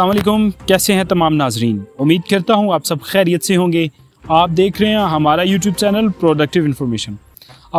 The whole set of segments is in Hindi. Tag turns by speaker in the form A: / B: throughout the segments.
A: असलकुम कैसे हैं तमाम नाजरीन उम्मीद करता हूँ आप सब खैरियत से होंगे आप देख रहे हैं हमारा यूट्यूब चैनल प्रोडक्टिव इन्फॉर्मेशन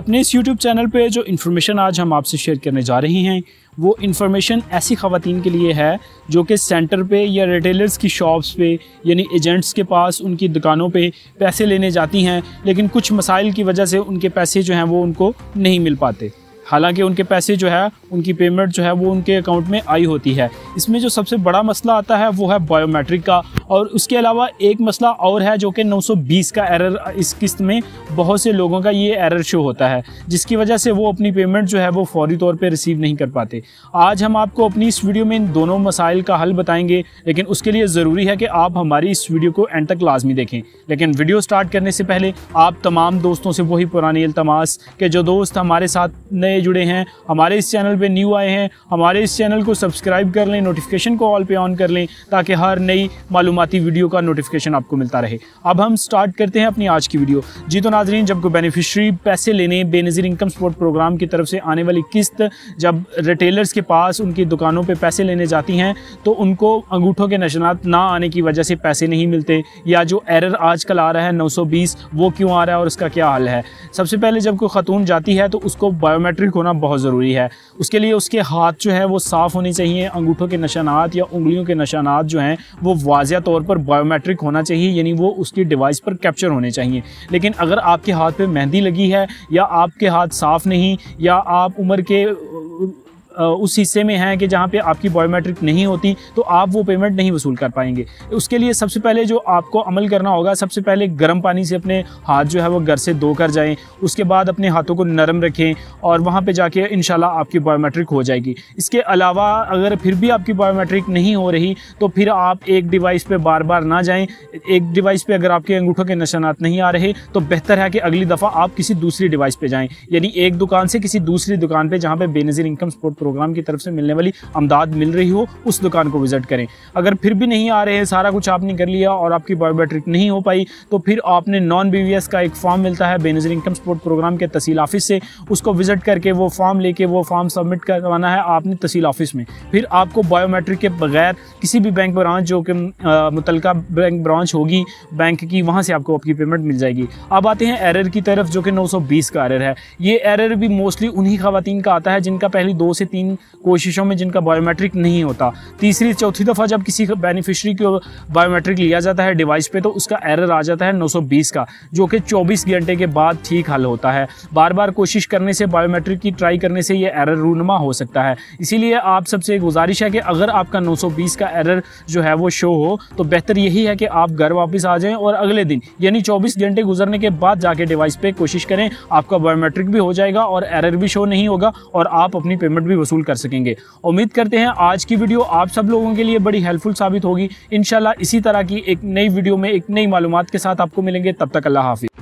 A: अपने इस यूट्यूब चैनल पे जो इन्फॉर्मेशन आज हम आपसे शेयर करने जा रहे हैं वो इन्फॉर्मेशन ऐसी ख़वान के लिए है जो कि सेंटर पे या रिटेलर्स की शॉप्स पे यानी एजेंट्स के पास उनकी दुकानों पे पैसे लेने जाती हैं लेकिन कुछ मसाइल की वजह से उनके पैसे जो हैं वो उनको नहीं मिल पाते हालांकि उनके पैसे जो है उनकी पेमेंट जो है वो उनके अकाउंट में आई होती है इसमें जो सबसे बड़ा मसला आता है वो है बायोमेट्रिक का और उसके अलावा एक मसला और है जो कि 920 का एरर इस किस्त में बहुत से लोगों का ये एरर शो होता है जिसकी वजह से वो अपनी पेमेंट जो है वो फौरी तौर पर रिसीव नहीं कर पाते आज हम आपको अपनी इस वीडियो में इन दोनों मसाइल का हल बताएंगे लेकिन उसके लिए ज़रूरी है कि आप हमारी इस वीडियो को एंड तक लाजमी देखें लेकिन वीडियो स्टार्ट करने से पहले आप तमाम दोस्तों से वही पुरानी अल्तमास के जो दोस्त हमारे साथ नए जुड़े हैं हमारे इस चैनल पर न्यू आए हैं हमारे इस चैनल को सब्सक्राइब कर लें नोटिफिकेशन को ऑल पे ऑन कर लें ताकि हर नई मालूम मालूम वीडियो का नोटिफिकेशन आपको मिलता रहे अब हम स्टार्ट करते हैं अपनी आज की वीडियो जी तो नाजरीन जब कोई बेनिफिशरी पैसे लेने बेनज़ीर इनकम सपोर्ट प्रोग्राम की तरफ से आने वाली किस्त जब रिटेलर्स के पास उनकी दुकानों पर पैसे लेने जाती हैं तो उनको अंगूठों के नशनात ना आने की वजह से पैसे नहीं मिलते या जो एरर आजकल आ रहा है 920 वो क्यों आ रहा है और उसका क्या हाल है सबसे पहले जब कोई ख़तून जाती है तो उसको बायोमेट्रिक होना बहुत ज़रूरी है उसके लिए उसके हाथ जो है वो साफ़ होने चाहिए अंगूठों के नशानात या उंगलियों के नशानात जो हैं वो वाजिया तौर पर बायोमेट्रिक होना चाहिए यानी वो उसकी डिवाइस पर कैप्चर होने चाहिए लेकिन अगर आपके हाथ पे मेहंदी लगी है या आपके हाथ साफ़ नहीं या आप उम्र के उस हिस्से में हैं कि जहाँ पे आपकी बायोमेट्रिक नहीं होती तो आप वो पेमेंट नहीं वसूल कर पाएंगे उसके लिए सबसे पहले जो आपको अमल करना होगा सबसे पहले गर्म पानी से अपने हाथ जो है वो घर से धो कर जाएँ उसके बाद अपने हाथों को नरम रखें और वहाँ पर जाके इन आपकी बायोमेट्रिक हो जाएगी इसके अलावा अगर फिर भी आपकी बायोमेट्रिक नहीं हो रही तो फिर आप एक डिवाइस पर बार बार ना जाएँ एक डिवाइस पर अगर आपके अंगूठों के निशानात नहीं आ रहे तो बेहतर है कि अगली दफ़ा आप किसी दूसरी डिवाइस पर जाएँ यानी एक दुकान से किसी दूसरी दुकान पर जहाँ पर बेनज़ीर इनकम सपोर्ट प्रोग्राम की तरफ से मिलने वाली अमदाद मिल रही हो उस दुकान को विज़िट करें अगर फिर भी नहीं आ रहे हैं सारा कुछ आपने कर लिया और आपकी बायोमेट्रिक नहीं हो पाई तो फिर आपने नॉन बी का एक फॉर्म मिलता है बेनजर इनकम सपोर्ट प्रोग्राम के तहसील ऑफिस से उसको विज़िट करके वो फॉर्म लेके वो फॉर्म सबमिट करवाना है आपने तहसील ऑफिस में फिर आपको बायोमेट्रिक के बगैर किसी भी बैंक ब्रांच जो कि मुतल बैंक ब्रांच होगी बैंक की वहाँ से आपको आपकी पेमेंट मिल जाएगी अब आते हैं एरर की तरफ जो कि 920 का एरर है ये एरर भी मोस्टली उन्हीं खातन का आता है जिनका पहली दो से तीन कोशिशों में जिनका बायोमेट्रिक नहीं होता तीसरी चौथी दफ़ा जब किसी बेनिफिशरी को बायोमेट्रिक लिया जाता है डिवाइस पे तो उसका एरर आ जाता है 920 का जो कि 24 घंटे के बाद ठीक हल होता है बार बार कोशिश करने से बायोमेट्रिक की ट्राई करने से ये एरर रूनमा हो सकता है इसीलिए आप सबसे गुजारिश है कि अगर आपका नौ का एरर जो है वो शो हो तो बेहतर यही है कि आप घर वापस आ जाएँ और अगले दिन यानी चौबीस घंटे गुजरने के बाद जाके डिवाइस पे कोशिश करें आपका बायोमेट्रिक भी हो जाएगा और एरर भी शो नहीं होगा और आप अपनी पेमेंट भी वसूल कर सकेंगे उम्मीद करते हैं आज की वीडियो आप सब लोगों के लिए बड़ी हेल्पफुल साबित होगी इनशाला इसी तरह की एक नई वीडियो में एक नई मालूम के साथ आपको मिलेंगे तब तक अल्लाह हाफिज़